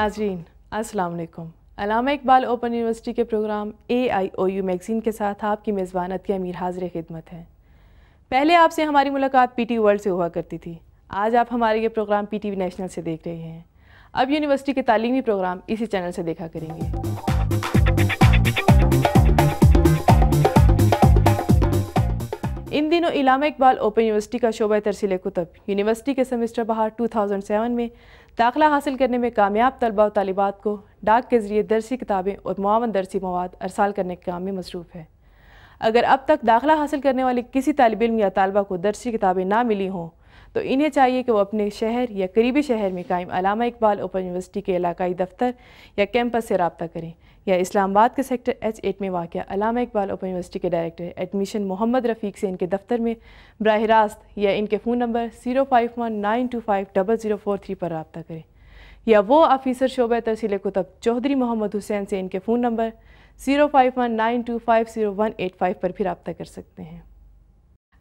नाजरीन अस्सलाम Allama Iqbal open university के programme A I O U magazine के साथ आपकी मेज़बान के अमीर हाजिर खिदमत है पहले आपसे हमारी मुलाकात पी टी वर्ल्ड से हुआ करती थी आज आप हमारे ये programme P T V National से देख रहे हैं अब यूनिवर्सिटी के तालीमी प्रोग्राम इसी चैनल से देखा करेंगे दिनों इलामा इकबाल ओपन यूनिवर्सिटी का शोबा तरसील कुतब यूनिवर्सिटी के सेमेस्टर बहार 2007 में दाखिला हासिल करने में कामयाब तलबा और तलबात को डाक के ज़रिए दरसी किताबें और मावन दरसी मवाद अरसाल करने के काम में मसरूफ़ है अगर अब तक दाखिला हासिल करने वाले किसी तलब इम या तलबा को दरसी किताबें ना मिली हों तो इन्हें चाहिए कि वो अपने शहर या करीबी शहर में कायम अलामा इकबाल ओपन यूनिवर्सिटी के इलाकई दफ्तर या कैंपस से रबता करें या इस्लामाबाद के सेक्टर एच एट में वाक़ अलामा इकबाल ओपन यूनिवर्सिटी के डायरेक्टर एडमिशन मोहम्मद रफ़ीक से इनके दफ्तर में बरह रास्त या इनके phone number zero five one nine two five double zero four three पर रबता करें या वो आफिसर शोब तरसील कुतब चौधरी मोहम्मद हुसैन से इनके phone number zero five one nine two five zero one eight five पर भी रबता कर सकते हैं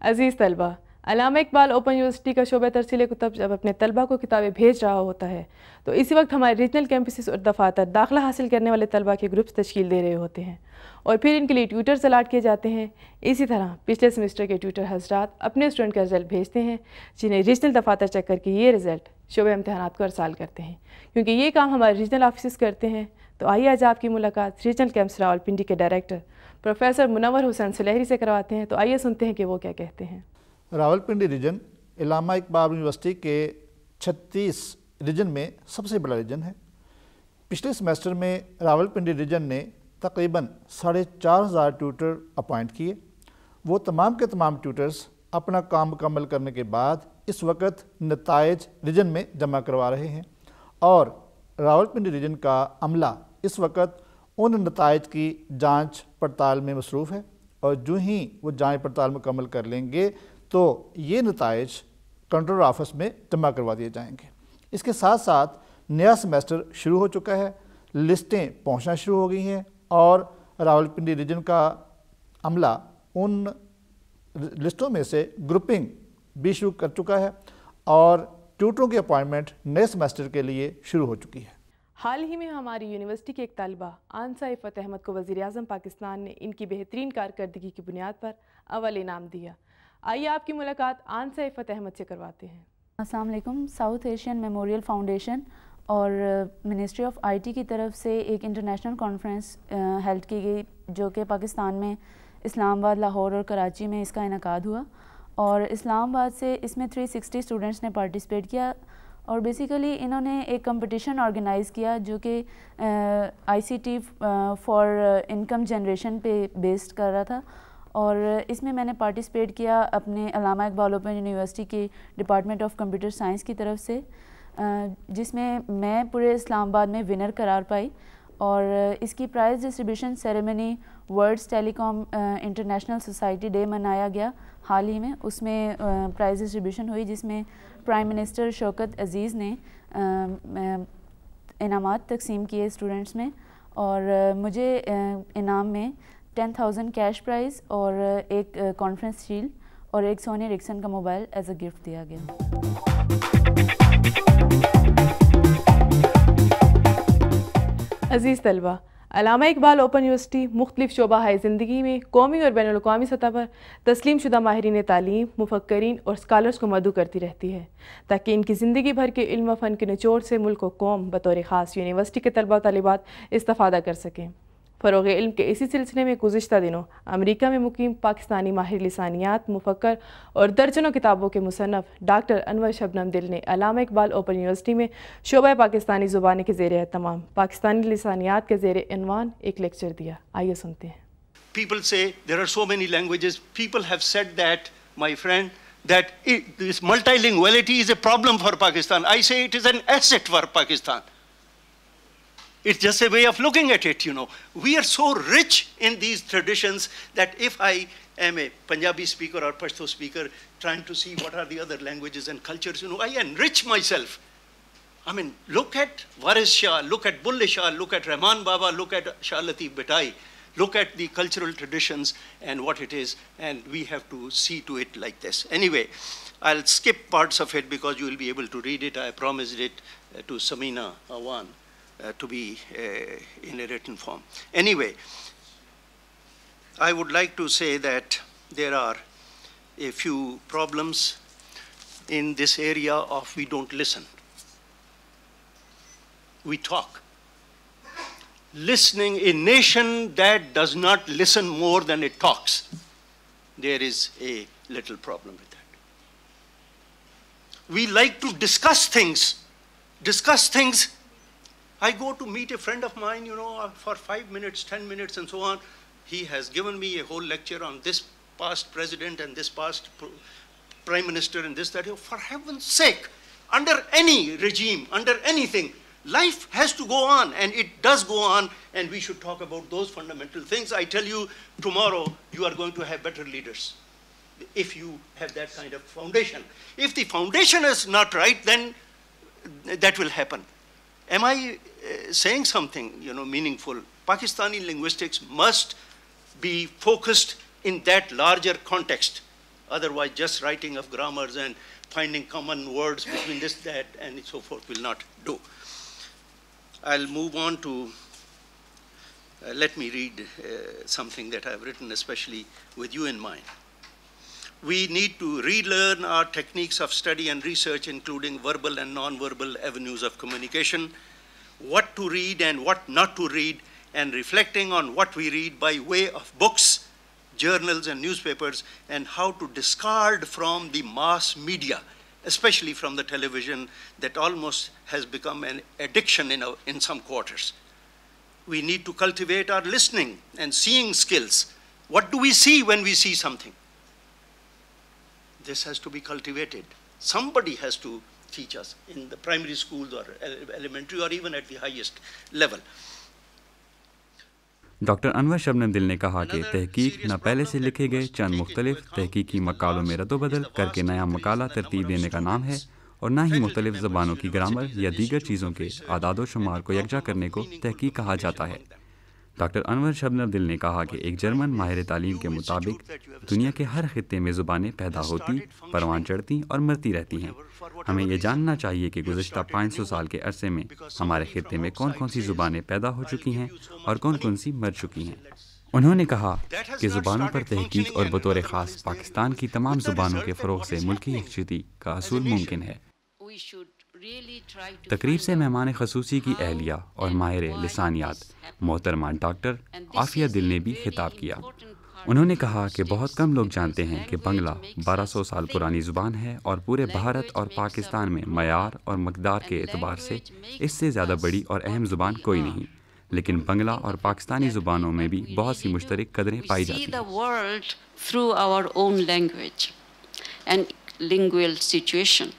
अज़ीज़ तलबा अलामा इकबाल ओपन यूनिवर्सिटी का शोबा तरसील कुतब जब अपने तलबा को किताबें भेज रहा होता है तो इसी वक्त हमारे रीजनल कैंपसेस और दफातर दाखला हासिल करने वाले तलबा के ग्रुप्स तश्ील दे रहे होते हैं और फिर इनके लिए ट्यूटर्स अलाट किए जाते हैं इसी तरह पिछले सेमेस्टर के ट्यूटर हजरात अपने स्टूडेंट का रिजल्ट भेजते हैं जिन्हें रीजनल दफातर चेक करके ये रिज़ल्ट शोबे इम्तहान को अरसाल करते हैं क्योंकि ये काम हमारे रीजनल ऑफिस करते हैं तो आइए आज आपकी मुलाकात रीजनल कैंप्स रावलपिंडी के डायरेक्टर प्रोफेसर मुनवर हुसैन सुलहरी से करवाते हैं तो आइए सुनते हैं कि वो क्या कहते हैं रावलपिंडी रीजन इलामा इकबाल यूनिवर्सिटी के 36 रीजन में सबसे बड़ा रीजन है पिछले सेमेस्टर में रावलपिंडी रीजन ने तकरीबन साढ़े चार हज़ार ट्यूटर अपॉइंट किए वो तमाम के तमाम ट्यूटर्स अपना काम मुकम्मल करने के बाद इस वक्त नतज रीजन में जमा करवा रहे हैं और रावलपिंडी रीजन का अमला इस वक्त उन नतज की जाँच पड़ताल में मसरूफ़ है और जो ही वो जाँच पड़ताल मुकम्मल कर लेंगे तो ये नतज कंट्रोल ऑफिस में जमा करवा दिए जाएंगे इसके साथ साथ नया सेमेस्टर शुरू हो चुका है लिस्टें पहुंचना शुरू हो गई हैं और रावलपिंडी रीजन का अमला उन लिस्टों में से ग्रुपिंग भी शुरू कर चुका है और ट्यूटरों की अपॉइंटमेंट नए सेमेस्टर के लिए शुरू हो चुकी है हाल ही में हमारी यूनिवर्सिटी के एक तलबा आनसाई फतेह अहमद को वज़ी अजम पाकिस्तान ने इनकी बेहतरीन कारकर्दगी की बुनियाद पर अवल इनाम दिया आइए आपकी मुलाकात आन सैफत अहमद से करवाते हैं Aslam South Asian Memorial Foundation और मिनिस्ट्री ऑफ आईटी की तरफ से एक इंटरनेशनल कॉन्फ्रेंस हेल्ड की गई जो कि पाकिस्तान में इस्लामाबाद लाहौर और कराची में इसका इनका हुआ और इस्लामाबाद से इसमें 360 स्टूडेंट्स ने पार्टिसिपेट किया और बेसिकली इन्होंने एक कंपटीशन ऑर्गेनाइज़ किया जो कि आईसीटी फॉर इनकम जनरेशन पे बेस्ड कर रहा था और इसमें मैंने पार्टिसिपेट किया अपने अलामा इकबाल ओपन यूनिवर्सिटी के डिपार्टमेंट ऑफ कंप्यूटर साइंस की तरफ से जिसमें मैं पूरे इस्लामाबाद में विनर करार पाई और इसकी prize distribution ceremony world's telecom international society day मनाया गया हाल ही में उसमें प्राइज़ डिस्ट्रीब्यूशन हुई जिसमें प्राइम मिनिस्टर शौकत अजीज़ ने इनाम तकसीम किए स्टूडेंट्स में और मुझे इनाम में टेन थाउजेंड कैश प्राइज़ और एक कॉन्फ्रेंस शील और एक सोनी रिक्सन का मोबाइल एज अ गिफ्ट दिया गया अजीज़ तलबा अलामा इकबाल ओपन यूनिवर्सिटी मुख्तलिफ शोबा है ज़िंदगी में कौमी और बैन अवी सतह पर तस्लीम शुदा माहरीन तालीम मुफक्रीन और स्कॉलर्स को मदू करती रहती है ताकि इनकी ज़िंदगी भर के इल्म फ़न के निचोड़ से मुल्क व कौम बतौर ख़ास यूनिवर्सिटी के तलबा तलबात इस्तफादा कर सकें फ़रोग इल्म के इसी सिलसिले में गुजशत दिनों अमरीका में मुकीम पाकिस्तानी माहिर लसानियात मुफक्र और दर्जनों किताबों के मुसनफ़ डॉक्टर अनवर शबनम दिल ने अलामा इकबाल ओपन यूनिवर्सिटी में शोबा पाकिस्तानी ज़ुबान के जेर तमाम पाकिस्तानी लसानियात के जेर अनवान एक लेक्चर दिया आइए सुनते हैं People say there are so many languages. People have said that, my friend, that it, this multilinguality is a problem for Pakistan. I say it is an asset for Pakistan. It's just a way of looking at it, you know. We are so rich in these traditions that if I am a Punjabi speaker or Pashto speaker trying to see what are the other languages and cultures, you know, I enrich myself. I mean, look at Waris Shah, look at Bulle Shah, look at Rahman Baba, look at Shah Latif Look at the cultural traditions and what it is, and we have to see to it like this. Anyway, I'll skip parts of it because you will be able to read it. I promised it uh, to Samina Awan. Uh, to be uh, in a written form. Anyway, I would like to say that there are a few problems in this area of we don't listen. We talk. Listening, a nation that does not listen more than it talks, there is a little problem with that. We like to discuss things, discuss things I go to meet a friend of mine, you know, for five minutes, 10 minutes, and so on. He has given me a whole lecture on this past president and this past prime minister and this, that. For heaven's sake, under any regime, under anything, life has to go on, and it does go on, and we should talk about those fundamental things. I tell you, tomorrow you are going to have better leaders if you have that kind of foundation. If the foundation is not right, then that will happen. Am I uh, saying something, you know, meaningful? Pakistani linguistics must be focused in that larger context. Otherwise, just writing of grammars and finding common words between this, that, and so forth will not do. I'll move on to, uh, let me read uh, something that I've written especially with you in mind we need to relearn our techniques of study and research, including verbal and nonverbal avenues of communication, what to read and what not to read, and reflecting on what we read by way of books, journals, and newspapers, and how to discard from the mass media, especially from the television, that almost has become an addiction in, in some quarters. We need to cultivate our listening and seeing skills. What do we see when we see something? this has to be cultivated. Somebody has to teach us in the primary schools or elementary or even at the highest level. Doctor Anwar Shabnam Dil ने कहा कि तहकीक न पहले से लिखे गए चंद मुख्तलिफ तहकीकी मकालों में रदोबदल तो करके नया मकाला तरतीब देने का नाम है और ना ही मुख्तलिफ जबानों की ग्रामर या दीगर चीज़ों के आदाद व शुमार को यकजा करने को तहकीक कहा जाता है डॉक्टर अनवर शबनम दिल ने कहा कि एक जर्मन माहिर तालीम के मुताबिक दुनिया के हर खत्े में ज़ुबानें पैदा होती परवान चढ़ती और मरती रहती हैं हमें यह जानना चाहिए कि गुजशत पाँच सौ साल के अरसे में हमारे खत्े में कौन कौन सी ज़ुबानें पैदा हो चुकी हैं और कौन कौन सी मर चुकी हैं उन्होंने कहा कि ज़ुबानों पर तहकीक और बतौर ख़ास पाकिस्तान की तमाम ज़ुबानों के फ़रोग से मुल्की यकजती का असूल मुमकिन है तकरीब से मेहमान खसूसी की अहलिया और माहिर लसानियात मोहतरमा डॉक्टर आफिया दिल ने भी खिताब किया उन्होंने कहा कि बहुत कम लोग जानते हैं कि बंगला 1200 साल पुरानी ज़ुबान है और पूरे भारत और पाकिस्तान में मैार और मकदार के अतबार से इससे ज़्यादा बड़ी और अहम ज़ुबान कोई नहीं लेकिन बंगला और पाकिस्तानी ज़ुबानों में भी बहुत सी मुश्तर कदरें पाई जाती हैं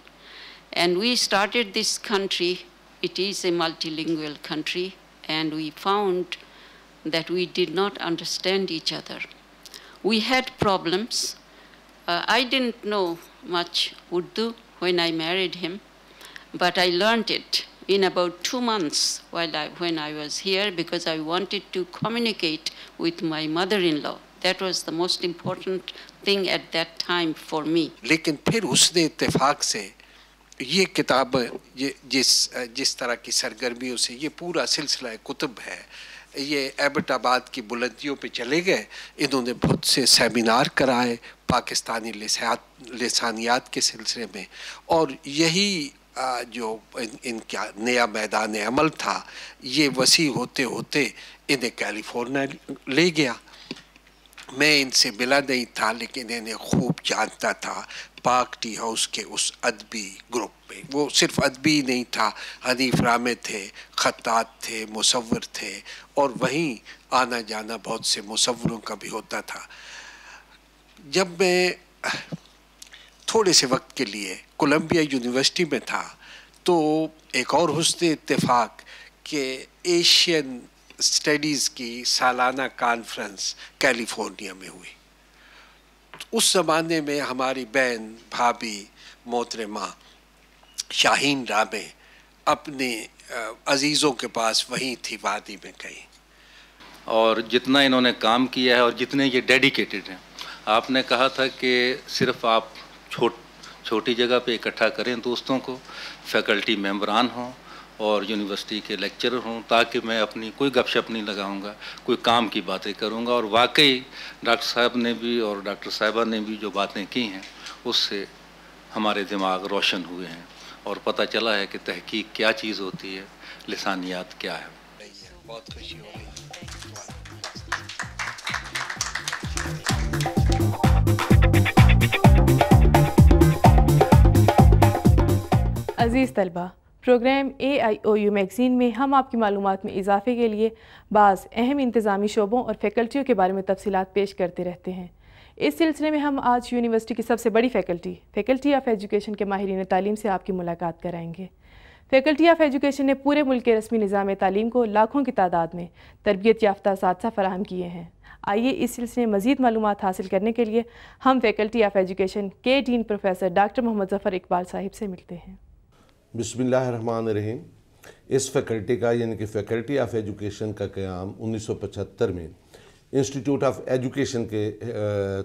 And we started this country, it is a multilingual country, and we found that we did not understand each other. We had problems. Uh, I didn't know much Urdu when I married him, but I learned it in about two months while I, when I was here because I wanted to communicate with my mother-in-law. That was the most important thing at that time for me. ये किताब ये जिस जिस तरह की सरगर्मियों से ये पूरा सिलसिला कुतुब है ये एबटाबाद की बुलंदियों पे चले गए इन्होंने बहुत से सेमिनार कराए पाकिस्तानी लसानियात के सिलसिले में और यही जो इन, इनका नया मैदान अमल था ये वसी होते होते इन्हें कैलिफोर्निया ले गया मैं इनसे मिला नहीं था लेकिन इन्हें खूब जानता था पाक टी हाउस के उस अदबी ग्रुप में वो सिर्फ अदबी नहीं था हनीफ रामे थे ख़तात थे मुसवर थे और वहीं आना जाना बहुत से मुसवरों का भी होता था जब मैं थोड़े से वक्त के लिए कोलंबिया यूनिवर्सिटी में था तो एक और हुसन इतफाक़ के एशियन स्टडीज़ की सालाना कॉन्फ्रेंस कैलिफोर्निया में हुई उस ज़माने में हमारी बहन भाभी मोहतरमा शाहीन रामे अपने अजीज़ों के पास वहीं थी वादी में गई और जितना इन्होंने काम किया है और जितने ये डेडिकेटेड हैं आपने कहा था कि सिर्फ आप छोट छोटी जगह पे इकट्ठा करें दोस्तों को फैकल्टी मेम्बरान हों और यूनिवर्सिटी के लेक्चर हों ताकि मैं अपनी कोई गपशप नहीं लगाऊंगा कोई काम की बातें करूंगा और वाकई डॉक्टर साहब ने भी और डॉक्टर साहबा ने भी जो बातें की हैं उससे हमारे दिमाग रोशन हुए हैं और पता चला है कि तहकीक क्या चीज़ होती है लसानियात क्या है बहुत खुशी हो अजीज़ तलबा programme A I O U magazine में हम आपकी मालूम में इजाफे के लिए बाज़ अहम इंतज़ामी शोबों और फैकल्टियों के बारे में तफसीत पेश करते रहते हैं इस सिलसिले में हम आज यूनिवर्सिटी की सबसे बड़ी फैकल्टी फैकल्टी ऑफ एजुकेशन के माहरीन तालीम से आपकी मुलाकात कराएंगे फैकल्टी ऑफ एजुकेशन ने पूरे मुल्क के रस्मी निज़ाम तालीम को लाखों की तादाद में तरबियत याफ्ता सादसा फराहम किए हैं आइए इस सिलसिले में मजीद मालूम हासिल करने के लिए हम फैकल्टी ऑफ एजुकेशन के dean professor doctor Mohammad Zafar Iqbal sahib से मिलते हैं बिसमीम इस फैकल्टी का यानी कि फैकल्टी ऑफ एजुकेशन का क्याम 1975 में इंस्टीट्यूट ऑफ एजुकेशन के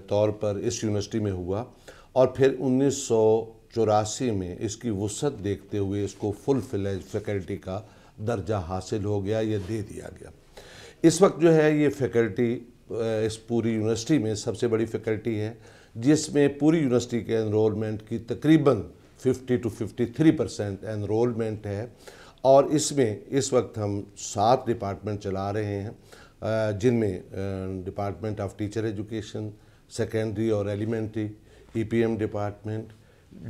तौर पर इस यूनिवर्सिटी में हुआ और फिर उन्नीस में इसकी वसत देखते हुए इसको फुल फ्लैज फैकल्टी का दर्जा हासिल हो गया या दे दिया गया इस वक्त जो है ये फैकल्टी इस पूरी यूनिवर्सिटी में सबसे बड़ी फैकल्टी है जिसमें पूरी यूनिवर्सिटी के इनरोलमेंट की तकरीबन 50 टू 53 परसेंट एनरोलमेंट है और इसमें इस वक्त हम सात डिपार्टमेंट चला रहे हैं जिनमें department of teacher education secondary और elementary EPM department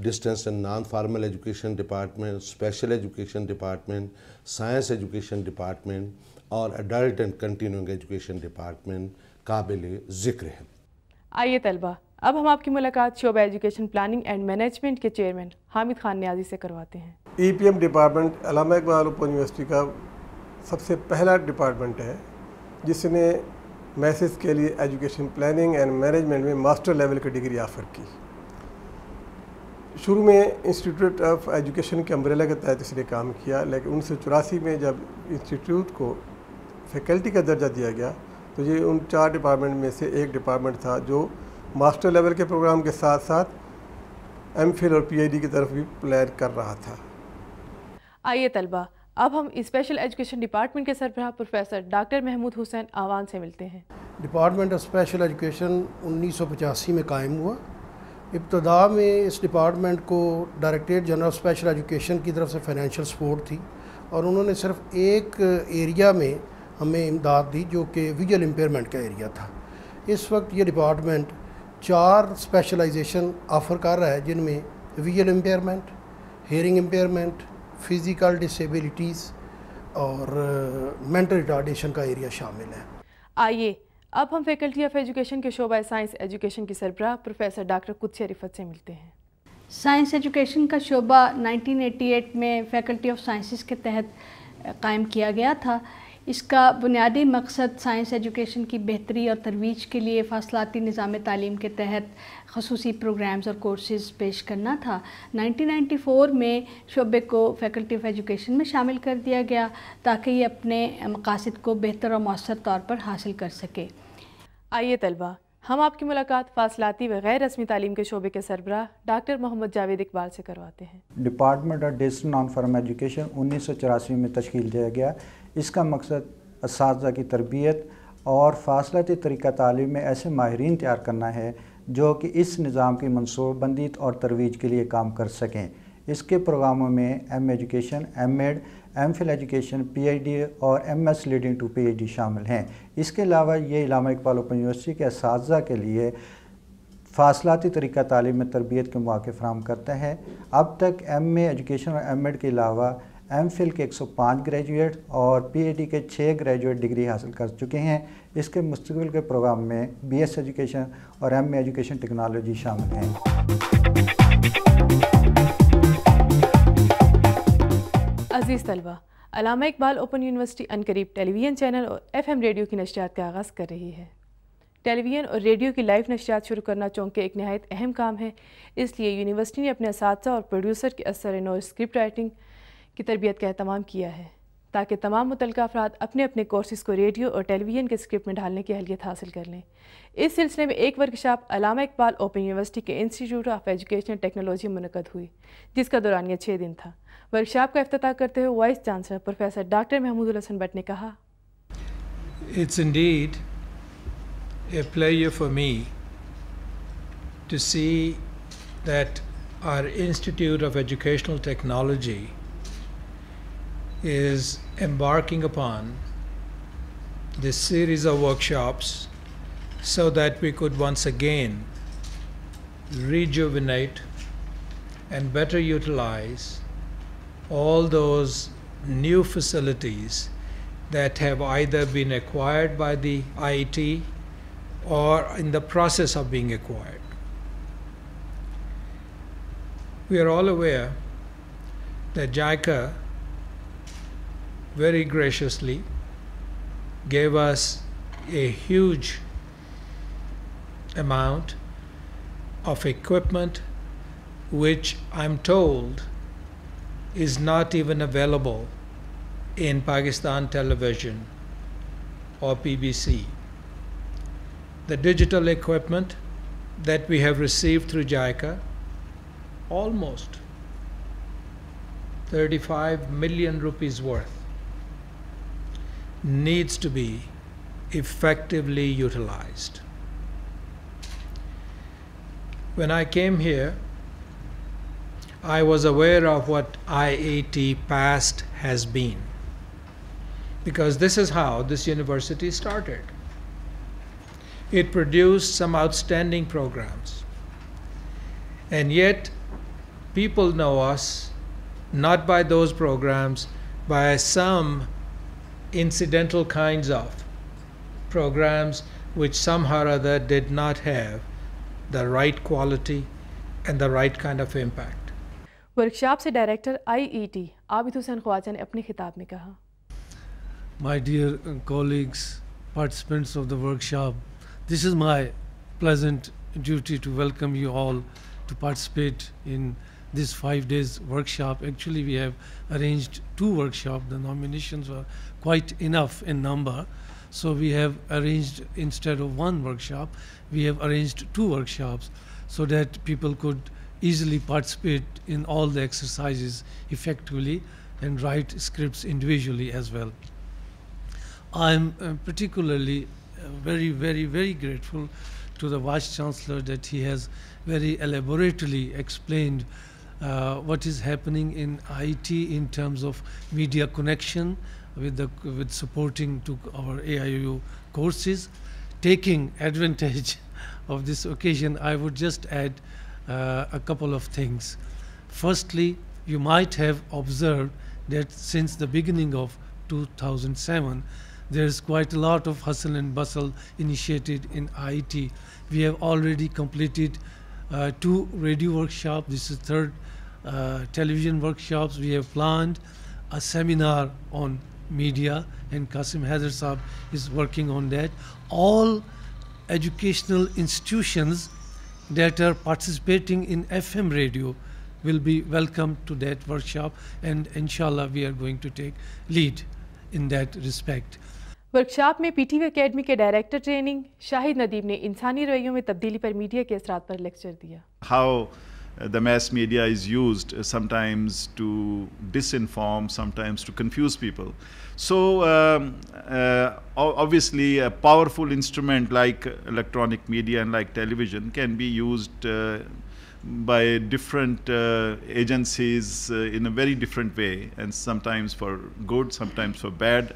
distance and non formal education department special education department science education department और adult and continuing education department काबिल ज़िक्र है आइए तलबा अब हम आपकी मुलाकात शोबा एजुकेशन प्लानिंग एंड मैनेजमेंट के चेयरमैन हामिद खान न्याजी से करवाते हैं E P M department Allama Iqbal open University का सबसे पहला डिपार्टमेंट है जिसने मैसेज के लिए एजुकेशन प्लानिंग एंड मैनेजमेंट में मास्टर लेवल की डिग्री ऑफर की शुरू में इंस्टीट्यूट ऑफ एजुकेशन के अम्ब्रेला के तहत इसने काम किया लेकिन उन्नीस सौ चौरासी में जब इंस्टीट्यूट को फैकल्टी का दर्जा दिया गया तो ये उन चार डिपार्टमेंट में से एक डिपार्टमेंट था जो मास्टर लेवल के प्रोग्राम के साथ साथ एम फिल और पीएचडी की तरफ भी प्लान कर रहा था आइए तलबा अब हम स्पेशल एजुकेशन डिपार्टमेंट के सरबराह प्रोफेसर डॉक्टर महमूद हुसैन आवान से मिलते हैं डिपार्टमेंट ऑफ स्पेशल एजुकेशन 1985 में कायम हुआ इब्तदा में इस डिपार्टमेंट को डायरेक्टरेट जनरल स्पेशल एजुकेशन की तरफ से फाइनेंशियल सपोर्ट थी और उन्होंने सिर्फ एक एरिया में हमें इमदाद दी जो कि विजुअल इम्पेयरमेंट का एरिया था इस वक्त ये डिपार्टमेंट चार स्पेशलाइजेशन ऑफ़र कर रहा है जिनमें visual impairment hearing impairment physical disabilities और मेंटल रिटार्डेशन का एरिया शामिल है आइए अब हम फैकल्टी ऑफ एजुकेशन के शोबा साइंस एजुकेशन की सरबरा प्रोफेसर डॉक्टर कुत्सी रिफत से मिलते हैं साइंस एजुकेशन का शोबा 1988 में फैकल्टी ऑफ साइंसेस के तहत कायम किया गया था इसका बुनियादी मकसद साइंस एजुकेशन की बेहतरी और तरवीज के लिए फासलाती निज़ाम तालीम के तहत खसूस प्रोग्राम्स और कोर्सेज़ पेश करना था 1994 में शोबे को फैकल्टी ऑफ एजुकेशन में शामिल कर दिया गया ताकि ये अपने मकासद को बेहतर और मौसर तौर पर हासिल कर सके आइए तलबा हम आपकी मुलाकात फासलाती व गैर रस्मी तालीम के शोबे के सरबरा डॉक्टर मोहम्मद जावेद इकबाल से करवाते हैं department of district non form education उन्नीस सौ चौरासी में तश्ल दिया गया इसका मकसद इस की तरबियत और फासलती तरीक़ा तालीम में ऐसे माहरीन तैयार करना है जो कि इस निज़ाम की मनसूबंदी और तरवीज के लिए काम कर सकें इसके प्रोग्रामों में M education M Ed M Phil education P H D और M S leading to P H D शामिल हैं इसके अलावा ये इलामा इकबाल ओपन यूनिवर्सिटी के इस के लिए फासलाती तरीक़ा तालीम में तरबियत के मौके फ्राहम करते हैं अब तक एम ए एजुकेशन और एम एड के अलावा एम फिल के 105 ग्रेजुएट और पीएडी के 6 ग्रेजुएट डिग्री हासिल कर चुके हैं इसके मुस्तबिल के प्रोग्राम में बीएस एजुकेशन और एम एजुकेशन टेक्नोलॉजी शामिल हैं अजीज़ तलबा अलामा इकबाल ओपन यूनिवर्सिटी अनकरीब टेलीविज़न चैनल और एफएम रेडियो की नशियात का आगाज़ कर रही है टेलीविज़न और रेडियो की लाइव नशियात शुरू करना चौंके एक नहायत अहम काम है इसलिए यूनिवर्सिटी ने अपने इस और प्रोड्यूसर के असर नोर स्क्रिप्ट राइटिंग की तरबियत का अहतमाम किया है ताकि तमाम मुतल अफराद अपने अपने कोर्सेज़ को रेडियो और टेलीविज़न के स्क्रिप्ट में ढालने की अहलियत हासिल कर लें इस सिलसिले में एक workshop Allama Iqbal open university के इंस्टीट्यूट ऑफ एजुकेशन टेक्नोलॉजी मुनद हुई जिसका दौरान यह छः दिन था वर्कशॉप का अफ्ताह करते हुए vice chancellor professor doctor Mahmood Hasan Bhat ने कहा It's indeed a pleasure for me to see that our Institute of Educational Technology is embarking upon this series of workshops so that we could once again rejuvenate and better utilize all those new facilities that have either been acquired by the IET or in the process of being acquired. We are all aware that JICA very graciously gave us a huge amount of equipment which I'm told is not even available in Pakistan television or PBC. The digital equipment that we have received through JICA, almost 35 million rupees worth needs to be effectively utilized. When I came here, I was aware of what IAT past has been because this is how this university started. It produced some outstanding programs. And yet, people know us not by those programs, by some incidental kinds of programs which somehow or other did not have the right quality and the right kind of impact. Workshop से director IET Abid Hussain Khawaja ने अपने My dear uh, colleagues, participants of the workshop, this is my pleasant duty to welcome you all to participate in this five days workshop. Actually, we have arranged two workshops. The nominations were quite enough in number. So we have arranged, instead of one workshop, we have arranged two workshops so that people could easily participate in all the exercises effectively and write scripts individually as well. I'm uh, particularly uh, very, very, very grateful to the Vice Chancellor that he has very elaborately explained uh, what is happening in IT in terms of media connection with the with supporting to our AIU courses. Taking advantage of this occasion, I would just add uh, a couple of things. Firstly, you might have observed that since the beginning of 2007, there is quite a lot of hustle and bustle initiated in IT. We have already completed uh, two radio workshops. This is third uh, television workshops. We have planned a seminar on media, and Qasim Haider Saab is working on that. All educational institutions that are participating in FM radio will be welcome to that workshop, and inshallah, we are going to take lead in that respect. Workshop में PT academy के director training Shahid Nadeem ने इंसानी रवैयों में तब्दीली पर media के असरा पर lecture दिया how the mass media is use sometimes to disinform sometimes to confuse people so obviously powerful instrument like electronic media and like television can be use by different agencies in a very different way and way and sometimes for good sometimes for bad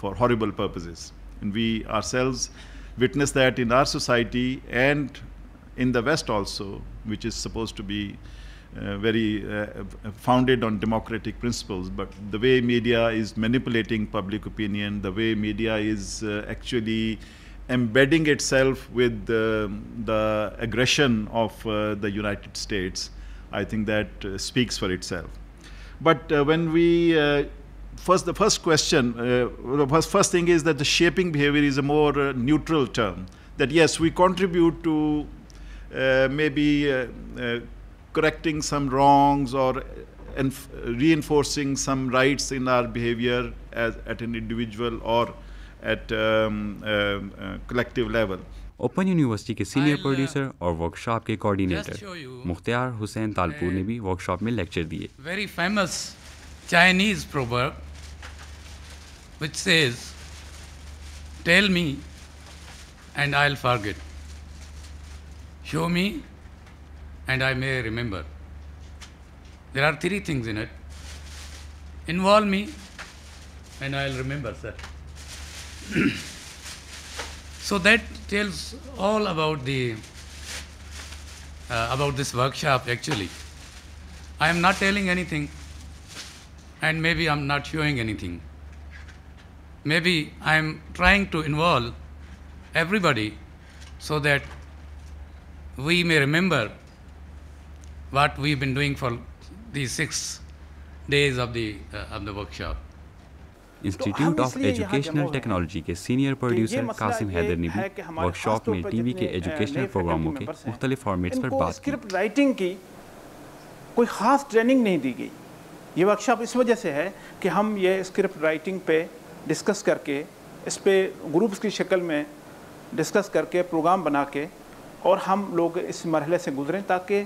for horrible purposes. And we ourselves witness that in our society and in the West also, which is supposed to be uh, very uh, uh founded on democratic principles. But the way media is manipulating public opinion, the way media is uh, actually embedding itself with the aggression of uh, the United States, I think that uh, speaks for itself. But when we first, the first question, uh, the first, first thing is that the shaping behavior is a more uh, neutral term. That yes, we contribute to uh, maybe correcting some wrongs or and reinforcing some rights in our behavior as, at an individual or at um, uh, uh, collective level. Open university के senior producer और workshop के coordinator Mukhtiar Hussain Talpur ने भी workshop में lecture दिए very famous Chinese proverb which says, Tell me and I'll forget. Show me and I may remember. There are three things in it. Involve me and I'll remember, sir. so that tells all about the uh, about this workshop actually. I am not telling anything and maybe I'm not showing anything. maybe I'm trying to involve everybody so that we may remember what we've been doing for these six days of the, uh, of the workshop. Institute of educational technology के senior producer Qasim Haider ने भी workshop तो में TV के educational प्रोग्रामों uh, के मुख्तलि formats पर बात की स्क्रिप्ट राइटिंग की कोई ख़ास ट्रेनिंग नहीं दी गई ये वर्कशॉप इस वजह से है कि हम ये स्क्रिप्ट राइटिंग पे डिस्कस करके इस पर ग्रुप्स की शक्ल में डिस्कस करके प्रोग्राम बना के और हम लोग इस मरहले से गुजरें ताकि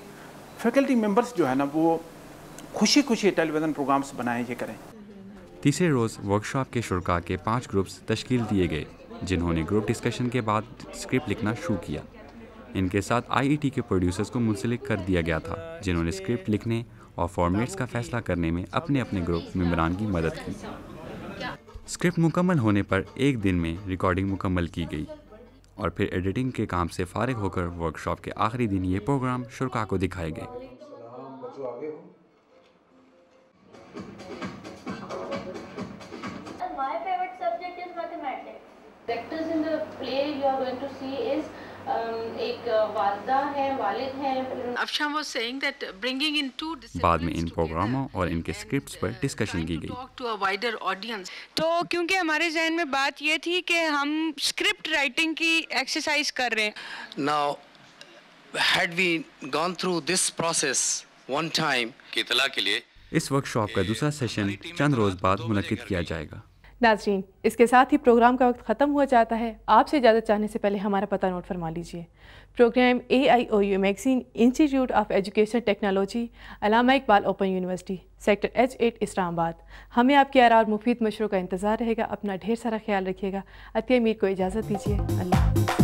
फैकल्टी मेम्बर्स जो है ना वो खुशी खुशी टेलीविज़न प्रोग्राम्स बनाएं ये करें तीसरे रोज़ वर्कशॉप के शुरा के पाँच ग्रुप्स तश्ल दिए गए जिन्होंने ग्रुप डिस्कशन के बाद स्क्रिप्ट लिखना शुरू किया इनके साथ आईईटी e के प्रोड्यूसर्स को मुंसलिक कर दिया गया था जिन्होंने स्क्रिप्ट लिखने और फॉर्मेट्स का फैसला करने में अपने अपने ग्रुप मेम्बरान की मदद की स्क्रिप्ट मुकम्मल होने पर एक दिन में रिकॉर्डिंग मुकम्मल की गई और फिर एडिटिंग के काम से फारिग होकर वर्कशॉप के आखिरी दिन ये प्रोग्राम शुरा को दिखाए गए Vectors in the play you are going to see is बाद में इन प्रोग्रामों और इनके स्क्रिप्ट्स पर डिस्कशन uh, की गई तो क्योंकि हमारे जहन में बात यह थी कि हम स्क्रिप्ट राइटिंग की एक्सरसाइज कर रहे हैं now had we gone through this process one time के लिए इस वर्कशॉप का दूसरा सेशन चंद तो रोज बाद मुनद किया जाएगा नाजरीन इसके साथ ही प्रोग्राम का वक्त ख़त्म हुआ जाता है आपसे इजाज़त चाहने से पहले हमारा पता नोट फरमा लीजिए program A I O U magazine institute of education technology Allama Iqbal open university sector H eight Islamabad हमें आपके आर और मुफीद मशरों का इंतज़ार रहेगा अपना ढेर सारा ख्याल रखिएगा अतिया मीर को इजाज़त दीजिए अल्लाह